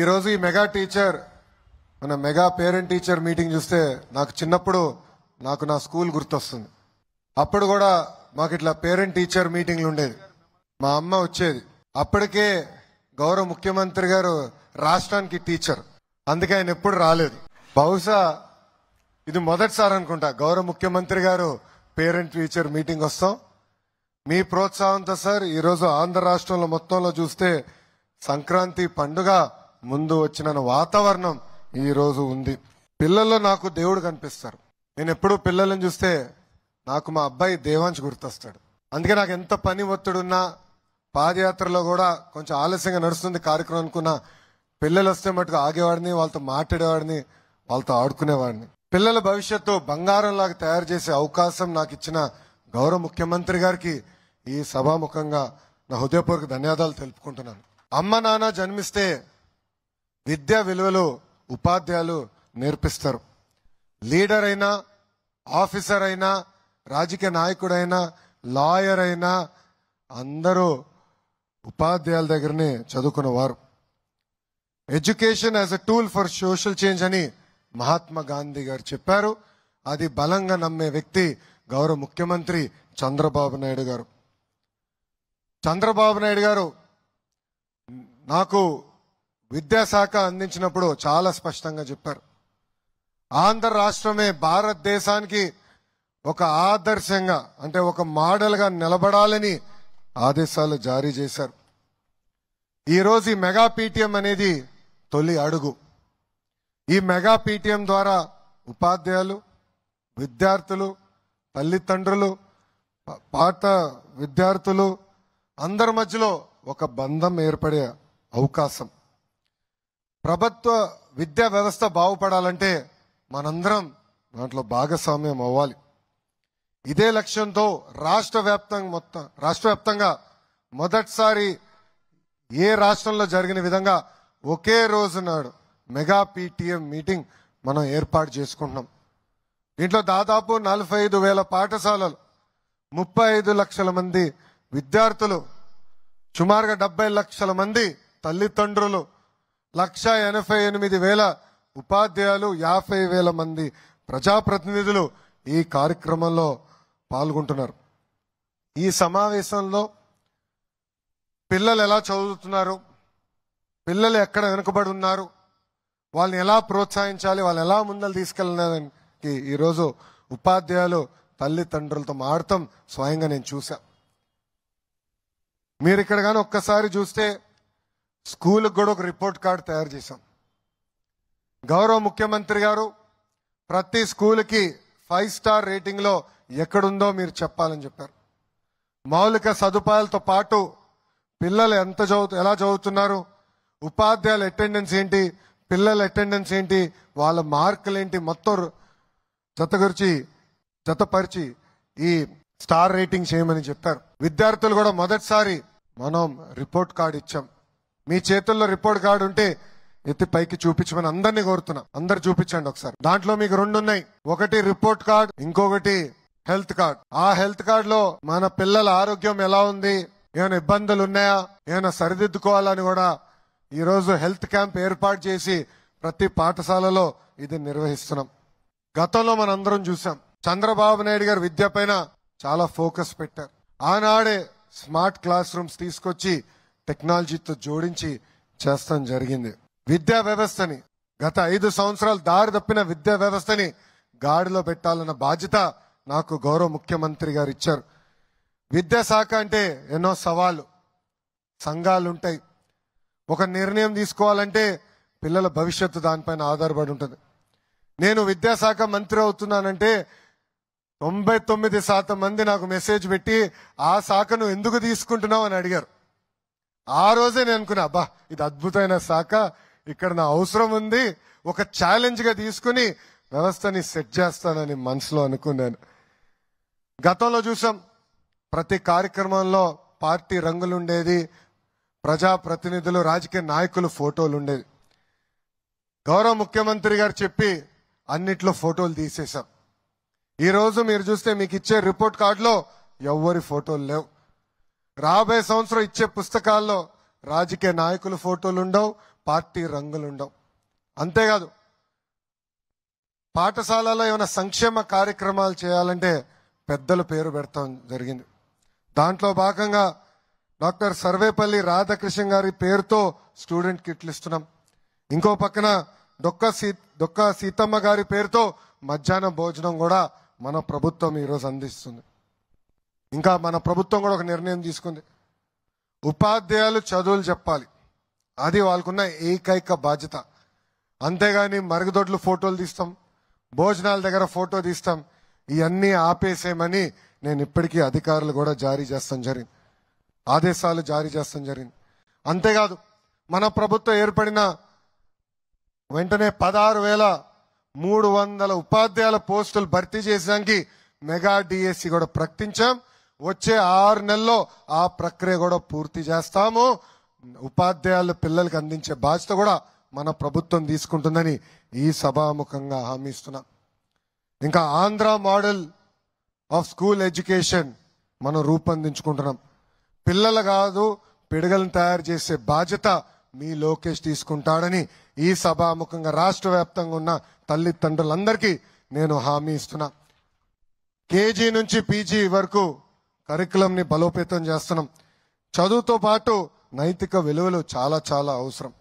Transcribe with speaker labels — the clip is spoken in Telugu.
Speaker 1: ఈరోజు ఈ మెగా టీచర్ మన మెగా పేరెంట్ టీచర్ మీటింగ్ చూస్తే నాకు చిన్నప్పుడు నాకు నా స్కూల్ గుర్తొస్తుంది అప్పుడు కూడా మాకు ఇట్లా పేరెంట్ టీచర్ మీటింగ్లు ఉండేది మా అమ్మ వచ్చేది అప్పటికే గౌరవ ముఖ్యమంత్రి గారు రాష్ట్రానికి టీచర్ అందుకే ఆయన ఎప్పుడు రాలేదు బహుశా ఇది మొదటిసారి అనుకుంటా గౌరవ ముఖ్యమంత్రి గారు పేరెంట్ టీచర్ మీటింగ్ వస్తాం మీ ప్రోత్సాహంతో సార్ ఈరోజు ఆంధ్ర రాష్ట్రంలో మొత్తంలో చూస్తే సంక్రాంతి పండుగ ముందు వచ్చిన వాతావరణం ఈరోజు ఉంది పిల్లల్లో నాకు దేవుడు కనిపిస్తారు నేను ఎప్పుడూ పిల్లలను చూస్తే నాకు మా అబ్బాయి దేవాంశ గుర్తొస్తాడు అందుకే నాకు ఎంత పని ఒత్తిడున్నా పాదయాత్రలో కూడా కొంచెం ఆలస్యంగా నడుస్తుంది కార్యక్రమం అనుకున్న పిల్లలు వస్తే మటుకు ఆగేవాడిని వాళ్ళతో మాట్లాడేవాడిని వాళ్ళతో ఆడుకునేవాడిని పిల్లల భవిష్యత్తు బంగారం లాగా తయారు చేసే అవకాశం నాకు ఇచ్చిన గౌరవ ముఖ్యమంత్రి గారికి ఈ సభాముఖంగా నా హృదయపూర్వక ధన్యవాదాలు తెలుపుకుంటున్నాను అమ్మ నాన్న జన్మిస్తే విద్యా విలువలు ఉపాధ్యాయులు నేర్పిస్తారు లీడర్ అయినా ఆఫీసర్ అయినా రాజకీయ నాయకుడైనా లాయర్ అయినా అందరూ ఉపాధ్యాయుల దగ్గరనే చదువుకున్నవారు education as a tool for social change అని మహాత్మా గాంధీ గారు చెప్పారు అది బలంగా నమ్మే వ్యక్తి గౌరవ ముఖ్యమంత్రి చంద్రబాబు నాయుడు గారు చంద్రబాబు నాయుడు గారు నాకు విద్యాశాఖ అందించినప్పుడు చాలా స్పష్టంగా చెప్పారు ఆంధ్ర రాష్ట్రమే భారతదేశానికి ఒక ఆదర్శంగా అంటే ఒక మోడల్గా నిలబడాలని ఆదేశాలు జారీ చేశారు ఈరోజు ఈ మెగా పీటీఎం అనేది తొలి అడుగు ఈ మెగా పీటీఎం ద్వారా ఉపాధ్యాయులు విద్యార్థులు తల్లిదండ్రులు పాఠ విద్యార్థులు అందరి మధ్యలో ఒక బంధం ఏర్పడే అవకాశం ప్రభుత్వ విద్యా వ్యవస్థ బాగుపడాలంటే మనందరం దాంట్లో భాగస్వామ్యం అవ్వాలి ఇదే లక్ష్యంతో రాష్ట్ర వ్యాప్తంగా మొత్తం రాష్ట్ర వ్యాప్తంగా మొదటిసారి ఏ రాష్ట్రంలో జరిగిన విధంగా ఒకే రోజు నాడు మెగా పీటీఎం మీటింగ్ మనం ఏర్పాటు చేసుకుంటున్నాం దీంట్లో దాదాపు నలభై ఐదు వేల పాఠశాలలు ముప్పై ఐదు లక్షల మంది విద్యార్థులు సుమారుగా డెబ్బై లక్షల మంది తల్లిదండ్రులు లక్ష ఎనభై ఎనిమిది వేల ఉపాధ్యాయులు యాభై వేల మంది ప్రజాప్రతినిధులు ఈ కార్యక్రమంలో పాల్గొంటున్నారు ఈ సమావేశంలో పిల్లలు ఎలా చదువుతున్నారు పిల్లలు ఎక్కడ వెనుకబడి ఉన్నారు వాళ్ళని ఎలా ప్రోత్సహించాలి వాళ్ళని ఎలా ముందలు తీసుకెళ్ళడానికి ఈరోజు ఉపాధ్యాయులు తల్లిదండ్రులతో మాడటం స్వయంగా నేను చూశాను మీరు ఇక్కడ కానీ ఒక్కసారి చూస్తే స్కూల్కి కూడా ఒక రిపోర్ట్ కార్డు తయారు చేశాం గౌరవ ముఖ్యమంత్రి గారు ప్రతి స్కూల్కి ఫైవ్ స్టార్ రేటింగ్లో ఎక్కడుందో మీరు చెప్పాలని చెప్పారు మౌలిక సదుపాయాలతో పాటు పిల్లలు ఎంత చదువు ఎలా చదువుతున్నారు ఉపాధ్యాయుల అటెండెన్స్ ఏంటి పిల్లల అటెండెన్స్ ఏంటి వాళ్ళ మార్కులు ఏంటి మొత్తం జతగురిచి జతపరిచి ఈ స్టార్ రేటింగ్ చేయమని చెప్పారు విద్యార్థులు కూడా మొదటిసారి మనం రిపోర్ట్ కార్డు ఇచ్చాం మీ చేతుల్లో రిపోర్ట్ కార్డు ఉంటే ఎత్తి పైకి చూపించమని అందరినీ కోరుతున్నా అందరు చూపించండి ఒకసారి దాంట్లో మీకు రెండు ఉన్నాయి ఒకటి రిపోర్ట్ కార్డ్ ఇంకొకటి హెల్త్ కార్డ్ ఆ హెల్త్ కార్డ్ లో మన పిల్లల ఆరోగ్యం ఎలా ఉంది ఏమైనా ఇబ్బందులు ఉన్నాయా ఏమైనా సరిదిద్దుకోవాలని కూడా ఈరోజు హెల్త్ క్యాంప్ ఏర్పాటు చేసి ప్రతి పాఠశాలలో ఇది నిర్వహిస్తున్నాం గతంలో అందరం చూసాం చంద్రబాబు నాయుడు గారు విద్య చాలా ఫోకస్ పెట్టారు ఆనాడే స్మార్ట్ క్లాస్ రూమ్స్ తీసుకొచ్చి టెక్నాలజీతో జోడించి చేస్తాం జరిగింది విద్యా వ్యవస్థని గత ఐదు సంవత్సరాలు దారి తప్పిన విద్యా వ్యవస్థని గాడిలో పెట్టాలన్న బాధ్యత నాకు గౌరవ ముఖ్యమంత్రి గారు ఇచ్చారు విద్యాశాఖ అంటే ఎన్నో సవాళ్ళు సంఘాలు ఉంటాయి ఒక నిర్ణయం తీసుకోవాలంటే పిల్లల భవిష్యత్తు దానిపైన ఆధారపడి ఉంటుంది నేను విద్యాశాఖ మంత్రి అవుతున్నానంటే తొంభై తొమ్మిది శాతం మంది నాకు మెసేజ్ పెట్టి ఆ శాఖను ఎందుకు తీసుకుంటున్నావు అని అడిగారు ఆ రోజే నేను అనుకున్నా అబ్బా ఇది అద్భుతమైన శాఖ ఇక్కడ నా అవసరం ఉంది ఒక ఛాలెంజ్గా తీసుకుని వ్యవస్థని సెట్ చేస్తానని మనసులో అనుకున్నాను గతంలో చూసాం ప్రతి కార్యక్రమంలో పార్టీ రంగులు ఉండేది ప్రజాప్రతినిధులు రాజకీయ నాయకులు ఫోటోలు ఉండేది గౌరవ ముఖ్యమంత్రి గారు చెప్పి అన్నిట్లో ఫోటోలు తీసేశాం ఈరోజు మీరు చూస్తే మీకు ఇచ్చే రిపోర్ట్ కార్డులో ఎవ్వరి ఫోటోలు లేవు రాబోయే సంవత్సరం ఇచ్చే పుస్తకాల్లో రాజకీయ నాయకుల ఫోటోలు ఉండవు పార్టీ రంగులు ఉండవు అంతేకాదు పాఠశాలలో ఏమైనా సంక్షేమ కార్యక్రమాలు చేయాలంటే పెద్దలు పేరు పెడతాం జరిగింది దాంట్లో భాగంగా డాక్టర్ సర్వేపల్లి రాధాకృష్ణ గారి పేరుతో స్టూడెంట్ కిట్లు ఇస్తున్నాం ఇంకో పక్కన డొక్క సీ డొక్క సీతమ్మ గారి పేరుతో మధ్యాహ్న భోజనం కూడా మన ప్రభుత్వం ఈరోజు అందిస్తుంది ఇంకా మన ప్రభుత్వం కూడా ఒక నిర్ణయం తీసుకుంది ఉపాధ్యాయులు చదువులు చెప్పాలి అది వాళ్ళకున్న ఏకైక బాధ్యత అంతేగాని మరుగుదొడ్లు ఫోటోలు తీస్తాం భోజనాల దగ్గర ఫోటో తీస్తాం ఇవన్నీ ఆపేసేమని నేను ఇప్పటికీ అధికారులు కూడా జారీ చేస్తాం జరిగింది ఆదేశాలు జారీ చేస్తాం జరిగింది అంతేకాదు మన ప్రభుత్వం ఏర్పడిన వెంటనే పదహారు వేల మూడు వందల ఉపాధ్యాయుల పోస్టులు భర్తీ చేసేదానికి మెగా డిఎస్సి కూడా ప్రకటించాం వచ్చే ఆరు నెలల్లో ఆ ప్రక్రియ కూడా పూర్తి చేస్తాము ఉపాధ్యాయులు పిల్లలకు అందించే బాధ్యత కూడా మన ప్రభుత్వం తీసుకుంటుందని ఈ సభాముఖంగా హామీ ఇస్తున్నాం ఇంకా Andhra model of school education మనం రూపొందించుకుంటున్నాం పిల్లలు కాదు పిడగలను తయారు చేసే బాధ్యత మీ లోకేష్ తీసుకుంటాడని ఈ సభాముఖంగా రాష్ట్ర వ్యాప్తంగా ఉన్న తల్లిదండ్రులందరికీ నేను హామీ ఇస్తున్నా కేజీ నుంచి పీజీ వరకు కరికులంని బలోపేతం చేస్తున్నాం చదువుతో పాటు నైతిక విలువలు చాలా చాలా అవసరం